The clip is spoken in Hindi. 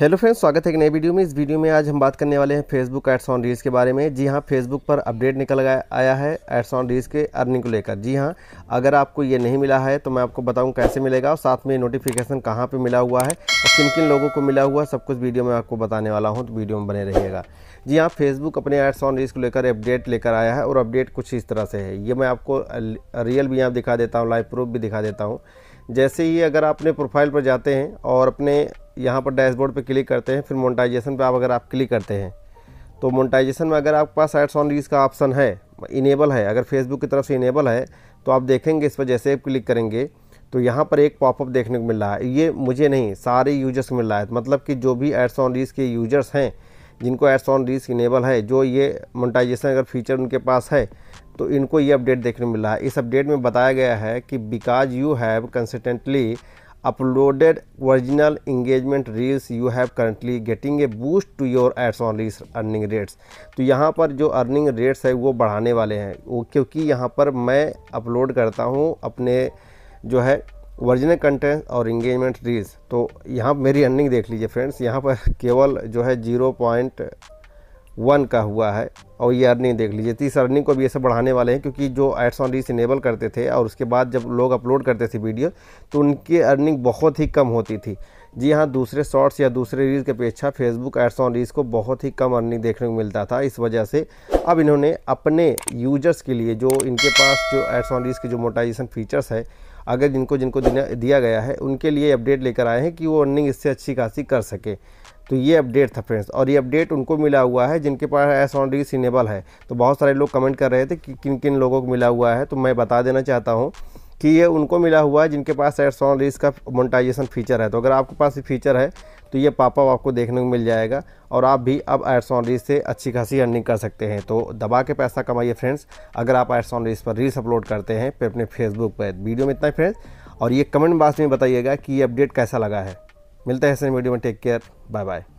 हेलो फ्रेंड्स स्वागत है एक नए वीडियो में इस वीडियो में आज हम बात करने वाले हैं फेसबुक एड्स ऑन रील्स के बारे में जी हाँ फेसबुक पर अपडेट निकल आया है एड्स ऑन रील्स के अर्निंग को लेकर जी हाँ अगर आपको ये नहीं मिला है तो मैं आपको बताऊँ कैसे मिलेगा और साथ में नोटिफिकेशन कहाँ पर मिला हुआ है और किन किन लोगों को मिला हुआ है सब कुछ वीडियो में आपको बताने वाला हूँ तो वीडियो में बने रहिएगा जी हाँ फेसबुक अपने एड्स ऑन रील्स को लेकर अपडेट लेकर आया है और अपडेट कुछ इस तरह से है ये मैं आपको रियल भी यहाँ दिखा देता हूँ लाइव प्रूफ भी दिखा देता हूँ जैसे ही अगर आप अपने प्रोफाइल पर जाते हैं और अपने यहाँ पर डैशबोर्ड पे क्लिक करते हैं फिर मोनटाइजेशन पे आप अगर आप क्लिक करते हैं तो मोनटाइजेशन में अगर आपके पास एड्स ऑन रीज का ऑप्शन है इनेबल है अगर फेसबुक की तरफ से इनेबल है तो आप देखेंगे इस पर जैसे आप क्लिक करेंगे तो यहाँ पर एक पॉपअप देखने को मिल रहा है ये मुझे नहीं सारे यूजर्स को मिल रहा है मतलब कि जो भी एड्स ऑन रीज के यूजर्स हैं जिनको एड्स ऑन रीच इनेबल है जो ये मोनटाइजेशन अगर फीचर उनके पास है तो इनको ये अपडेट देखने को मिल रहा है इस अपडेट में बताया गया है कि because you have consistently uploaded original engagement reels you have currently getting a boost to your ads on reels earning rates तो यहाँ पर जो earning rates है वो बढ़ाने वाले हैं वो क्योंकि यहाँ पर मैं अपलोड करता हूँ अपने जो है ओरिजिनल कंटेंट और इंगेजमेंट रील्स तो यहाँ मेरी अर्निंग देख लीजिए फ्रेंड्स यहाँ पर केवल जो है जीरो पॉइंट वन का हुआ है और ये अर्निंग देख लीजिए तीस इस अर्निंग को भी ऐसे बढ़ाने वाले हैं क्योंकि जो एड्स ऑन रीस इनेबल करते थे और उसके बाद जब लोग अपलोड करते थे वीडियो तो उनकी अर्निंग बहुत ही कम होती थी जी हाँ दूसरे शॉर्ट्स या दूसरे रील्स की अपेक्षा फेसबुक एड्स ऑन रील्स को बहुत ही कम अर्निंग देखने को मिलता था इस वजह से अब इन्होंने अपने यूजर्स के लिए जो इनके पास जो एड्स ऑन रील्स के जो मोटाइजेशन फीचर्स है अगर जिनको जिनको दिया गया है उनके लिए अपडेट लेकर आए हैं कि वो अर्निंग इससे अच्छी खासी कर सके तो ये अपडेट था फ्रेंड्स और ये अपडेट उनको मिला हुआ है जिनके पास एस ऑन रीस इनेबल है तो बहुत सारे लोग कमेंट कर रहे थे कि किन किन लोगों को मिला हुआ है तो मैं बता देना चाहता हूँ कि ये उनको मिला हुआ है जिनके पास एड्स ऑन रीस का मोनिटाइजेशन फीचर है तो अगर आपके पास ये फीचर है तो ये पापा आपको देखने को मिल जाएगा और आप भी अब एड्स ऑन रीस से अच्छी खासी अर्निंग कर सकते हैं तो दबा के पैसा कमाइए फ्रेंड्स अगर आप एड्स ऑन रीस पर रील्स अपलोड करते हैं फिर अपने फेसबुक पर वीडियो में इतना ही फ्रेंड्स और ये कमेंट बॉक्स में बताइएगा कि ये अपडेट कैसा लगा है मिलते हैं ऐसे वीडियो में टेक केयर बाय बाय